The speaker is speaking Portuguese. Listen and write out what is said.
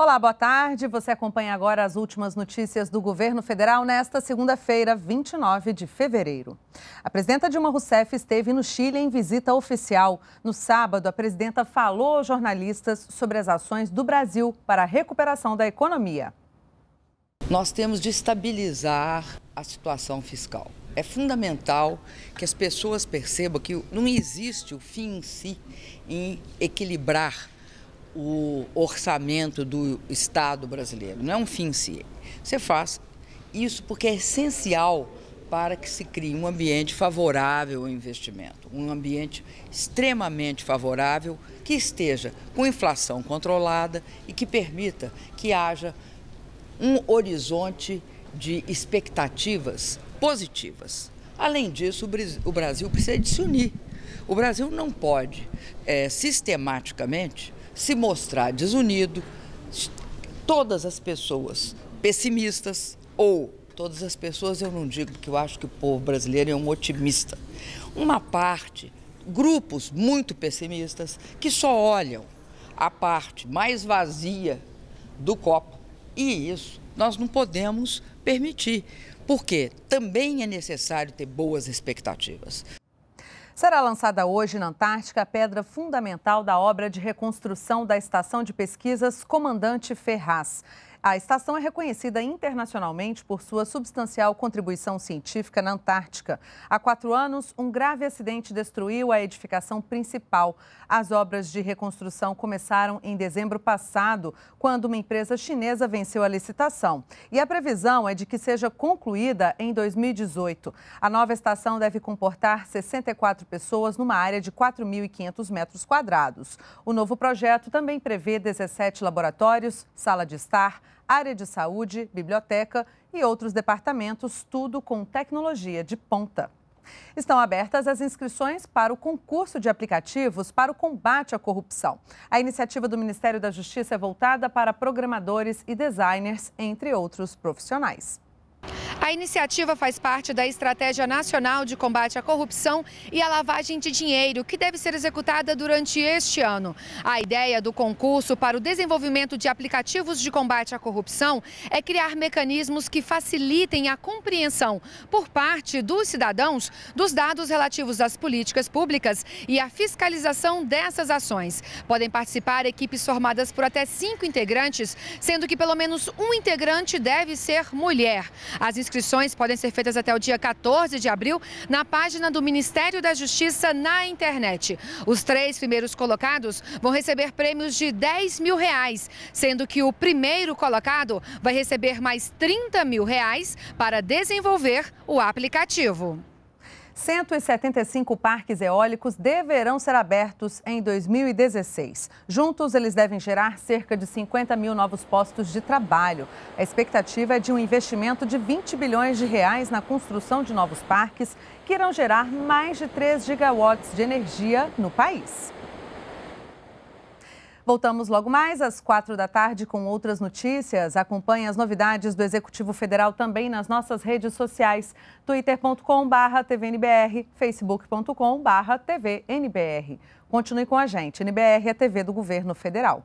Olá, boa tarde. Você acompanha agora as últimas notícias do governo federal nesta segunda-feira, 29 de fevereiro. A presidenta Dilma Rousseff esteve no Chile em visita oficial. No sábado, a presidenta falou aos jornalistas sobre as ações do Brasil para a recuperação da economia. Nós temos de estabilizar a situação fiscal. É fundamental que as pessoas percebam que não existe o fim em si em equilibrar o orçamento do Estado brasileiro, não é um fim em si. Você faz isso porque é essencial para que se crie um ambiente favorável ao investimento, um ambiente extremamente favorável que esteja com inflação controlada e que permita que haja um horizonte de expectativas positivas. Além disso, o Brasil precisa de se unir. O Brasil não pode é, sistematicamente se mostrar desunido, todas as pessoas pessimistas ou todas as pessoas, eu não digo que eu acho que o povo brasileiro é um otimista. Uma parte, grupos muito pessimistas, que só olham a parte mais vazia do copo. E isso nós não podemos permitir, porque também é necessário ter boas expectativas. Será lançada hoje na Antártica a pedra fundamental da obra de reconstrução da Estação de Pesquisas Comandante Ferraz. A estação é reconhecida internacionalmente por sua substancial contribuição científica na Antártica. Há quatro anos, um grave acidente destruiu a edificação principal. As obras de reconstrução começaram em dezembro passado, quando uma empresa chinesa venceu a licitação. E a previsão é de que seja concluída em 2018. A nova estação deve comportar 64 pessoas numa área de 4.500 metros quadrados. O novo projeto também prevê 17 laboratórios, sala de estar, área de saúde, biblioteca e outros departamentos, tudo com tecnologia de ponta. Estão abertas as inscrições para o concurso de aplicativos para o combate à corrupção. A iniciativa do Ministério da Justiça é voltada para programadores e designers, entre outros profissionais. A iniciativa faz parte da Estratégia Nacional de Combate à Corrupção e à Lavagem de Dinheiro, que deve ser executada durante este ano. A ideia do concurso para o desenvolvimento de aplicativos de combate à corrupção é criar mecanismos que facilitem a compreensão por parte dos cidadãos dos dados relativos às políticas públicas e à fiscalização dessas ações. Podem participar equipes formadas por até cinco integrantes, sendo que pelo menos um integrante deve ser mulher. As inscrições inscrições podem ser feitas até o dia 14 de abril na página do Ministério da Justiça na internet. Os três primeiros colocados vão receber prêmios de 10 mil reais, sendo que o primeiro colocado vai receber mais 30 mil reais para desenvolver o aplicativo. 175 parques eólicos deverão ser abertos em 2016. Juntos, eles devem gerar cerca de 50 mil novos postos de trabalho. A expectativa é de um investimento de 20 bilhões de reais na construção de novos parques, que irão gerar mais de 3 gigawatts de energia no país. Voltamos logo mais às quatro da tarde com outras notícias. Acompanhe as novidades do Executivo Federal também nas nossas redes sociais: twittercom tvnbr, facebookcom tvnbr. Continue com a gente. NBR é a TV do Governo Federal.